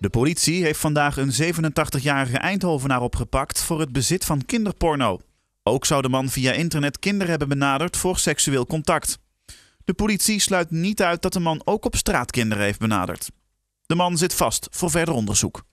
De politie heeft vandaag een 87-jarige Eindhovenaar opgepakt voor het bezit van kinderporno. Ook zou de man via internet kinderen hebben benaderd voor seksueel contact. De politie sluit niet uit dat de man ook op straat kinderen heeft benaderd. De man zit vast voor verder onderzoek.